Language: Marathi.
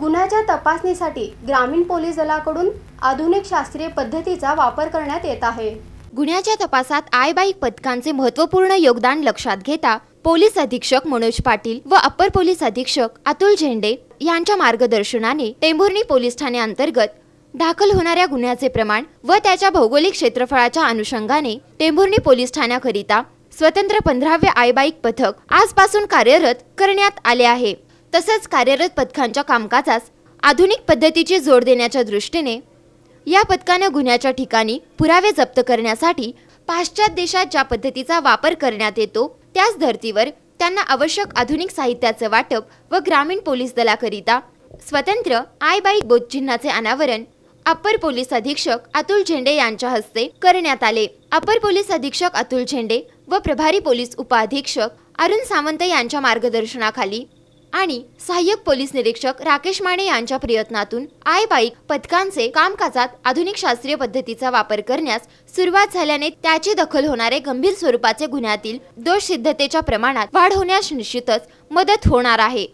गुन्ह्याच्या तपासणीसाठी ग्रामीण पोलीस दलाकडून आधुनिक शास्त्रीय पद्धतीचा वापर करण्यात येत आहे गुन्ह्याच्या तपासात आय बाईक पथकांचे महत्त्वपूर्ण योगदान लक्षात घेता पोलीस अधीक्षक मनोज पाटील व अप्पर पोलीस अधीक्षक अतुल झेंडे यांच्या मार्गदर्शनाने टेंभुर्णी पोलीस ठाणे अंतर्गत दाखल होणाऱ्या गुन्ह्याचे प्रमाण व त्याच्या भौगोलिक क्षेत्रफळाच्या अनुषंगाने टेंभुर्णी पोलीस ठाण्याकरिता स्वतंत्र पंधरावे आयबाईक पथक आजपासून कार्यरत करण्यात आले आहे तसंच कार्यरत पथकांच्या कामकाजास आधुनिक पद्धतीची जोड देण्याच्या दृष्टीने या पथकानं गुन्ह्याच्या ठिकाणी पुरावे जप्त करण्यासाठी पाश्चात्य देशात ज्या पद्धतीचा वापर करण्यात येतो त्याच धर्तीवर त्यांना आवश्यक आधुनिक साहित्याचं वाटप व ग्रामीण पोलीस दलाकरिता स्वतंत्र आय बाईक बोधचिन्हाचे अनावरण अपर पोलीस अधीक्षक अतुल झेंडे यांच्या हस्ते करण्यात आले अपर पोलीस अधीक्षक अतुल झेंडे व प्रभारी पोलीस उपअधीक्षक अरुण सावंत यांच्या मार्गदर्शनाखाली आणि सहाय्यक पोलीस निरीक्षक राकेश माने यांच्या प्रयत्नातून आय बाईक पथकांचे कामकाजात आधुनिक शास्त्रीय पद्धतीचा वापर करण्यास सुरुवात झाल्याने त्याची दखल होणारे गंभीर स्वरूपाचे गुन्ह्यातील दोष सिद्धतेच्या प्रमाणात वाढ होण्यास निश्चितच मदत होणार आहे